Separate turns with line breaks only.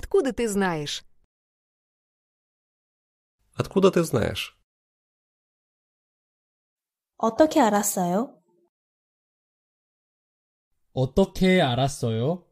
Откуда ты знаешь? Откуда ты знаешь? 어떻게 알았어요? 어떻게 알았어요?